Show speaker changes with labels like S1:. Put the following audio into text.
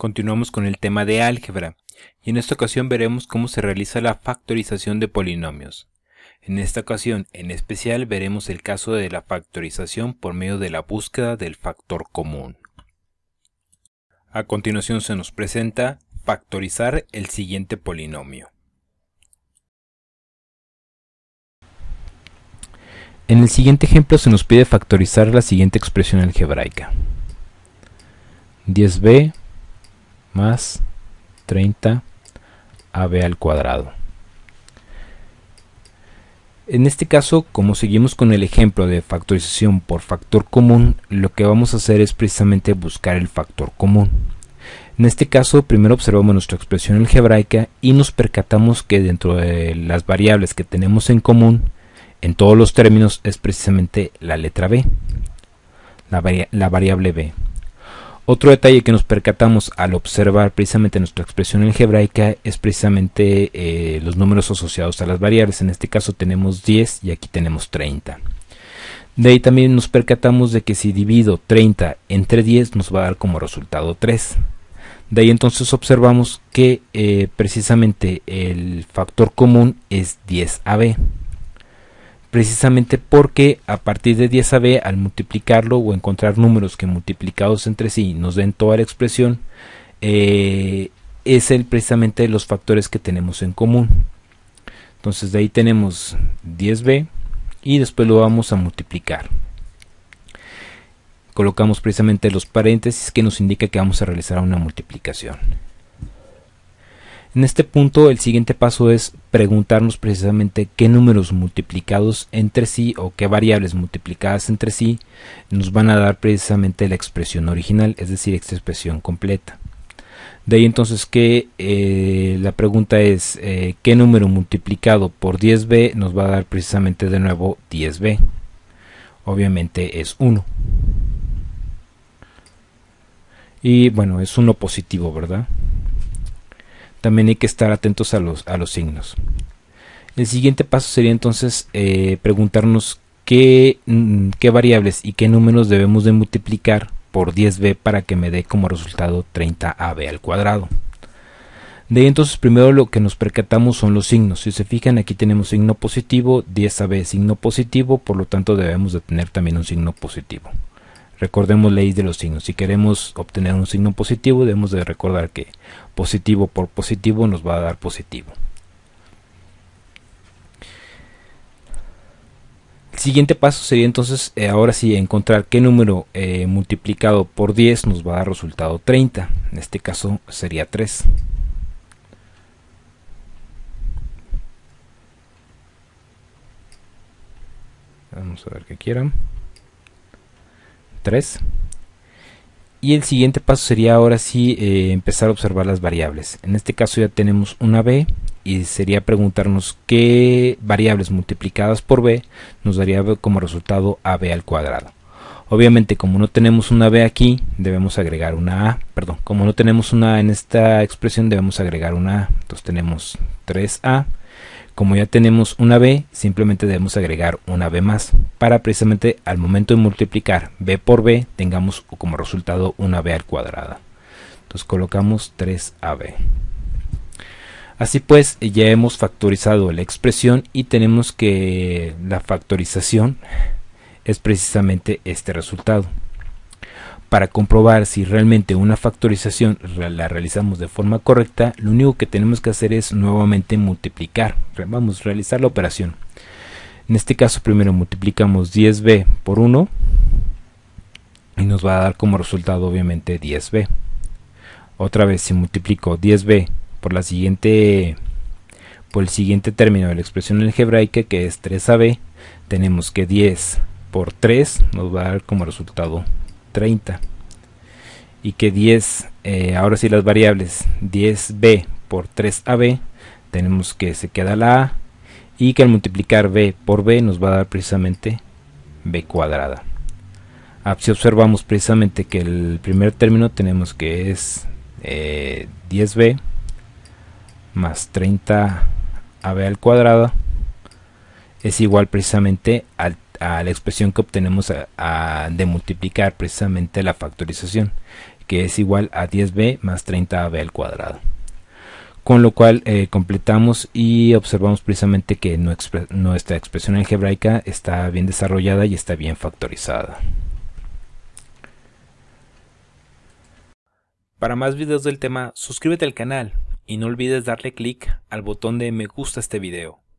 S1: Continuamos con el tema de álgebra, y en esta ocasión veremos cómo se realiza la factorización de polinomios. En esta ocasión, en especial, veremos el caso de la factorización por medio de la búsqueda del factor común. A continuación se nos presenta factorizar el siguiente polinomio. En el siguiente ejemplo se nos pide factorizar la siguiente expresión algebraica. 10b más 30 AB al cuadrado. En este caso, como seguimos con el ejemplo de factorización por factor común, lo que vamos a hacer es precisamente buscar el factor común. En este caso, primero observamos nuestra expresión algebraica y nos percatamos que dentro de las variables que tenemos en común, en todos los términos es precisamente la letra b, la, la variable b. Otro detalle que nos percatamos al observar precisamente nuestra expresión algebraica es precisamente eh, los números asociados a las variables. En este caso tenemos 10 y aquí tenemos 30. De ahí también nos percatamos de que si divido 30 entre 10 nos va a dar como resultado 3. De ahí entonces observamos que eh, precisamente el factor común es 10AB precisamente porque a partir de 10 b al multiplicarlo o encontrar números que multiplicados entre sí nos den toda la expresión eh, es el precisamente los factores que tenemos en común entonces de ahí tenemos 10b y después lo vamos a multiplicar colocamos precisamente los paréntesis que nos indica que vamos a realizar una multiplicación en este punto el siguiente paso es preguntarnos precisamente qué números multiplicados entre sí o qué variables multiplicadas entre sí nos van a dar precisamente la expresión original, es decir, esta expresión completa. De ahí entonces que eh, la pregunta es eh, qué número multiplicado por 10b nos va a dar precisamente de nuevo 10b. Obviamente es 1. Y bueno, es 1 positivo, ¿verdad? también hay que estar atentos a los, a los signos. El siguiente paso sería entonces eh, preguntarnos mm, qué, variables y qué números debemos de multiplicar por 10b para que me dé como resultado 30ab al cuadrado. De ahí entonces primero lo que nos percatamos son los signos. Si se fijan aquí tenemos signo positivo, 10ab signo positivo, por lo tanto debemos de tener también un signo positivo. Recordemos ley de los signos. Si queremos obtener un signo positivo, debemos de recordar que positivo por positivo nos va a dar positivo. El siguiente paso sería entonces eh, ahora sí encontrar qué número eh, multiplicado por 10 nos va a dar resultado 30. En este caso sería 3. Vamos a ver qué quieran. 3. Y el siguiente paso sería ahora sí eh, empezar a observar las variables. En este caso ya tenemos una B y sería preguntarnos qué variables multiplicadas por B nos daría como resultado b al cuadrado. Obviamente como no tenemos una B aquí, debemos agregar una A. Perdón, como no tenemos una A en esta expresión, debemos agregar una A. Entonces tenemos 3A como ya tenemos una b, simplemente debemos agregar una b más, para precisamente al momento de multiplicar b por b, tengamos como resultado una b al cuadrado. Entonces colocamos 3ab. Así pues, ya hemos factorizado la expresión y tenemos que la factorización es precisamente este resultado para comprobar si realmente una factorización la realizamos de forma correcta, lo único que tenemos que hacer es nuevamente multiplicar, vamos a realizar la operación. En este caso primero multiplicamos 10b por 1 y nos va a dar como resultado obviamente 10b. Otra vez si multiplico 10b por la siguiente por el siguiente término de la expresión algebraica que es 3ab, tenemos que 10 por 3 nos va a dar como resultado 30. Y que 10, eh, ahora si las variables, 10b por 3ab, tenemos que se queda la a y que al multiplicar b por b nos va a dar precisamente b cuadrada. Ah, si observamos precisamente que el primer término tenemos que es 10b eh, más 30ab al cuadrado es igual precisamente al a la expresión que obtenemos de multiplicar precisamente la factorización, que es igual a 10b más 30 b al cuadrado. Con lo cual eh, completamos y observamos precisamente que nuestra, nuestra expresión algebraica está bien desarrollada y está bien factorizada. Para más videos del tema, suscríbete al canal y no olvides darle clic al botón de me gusta este video.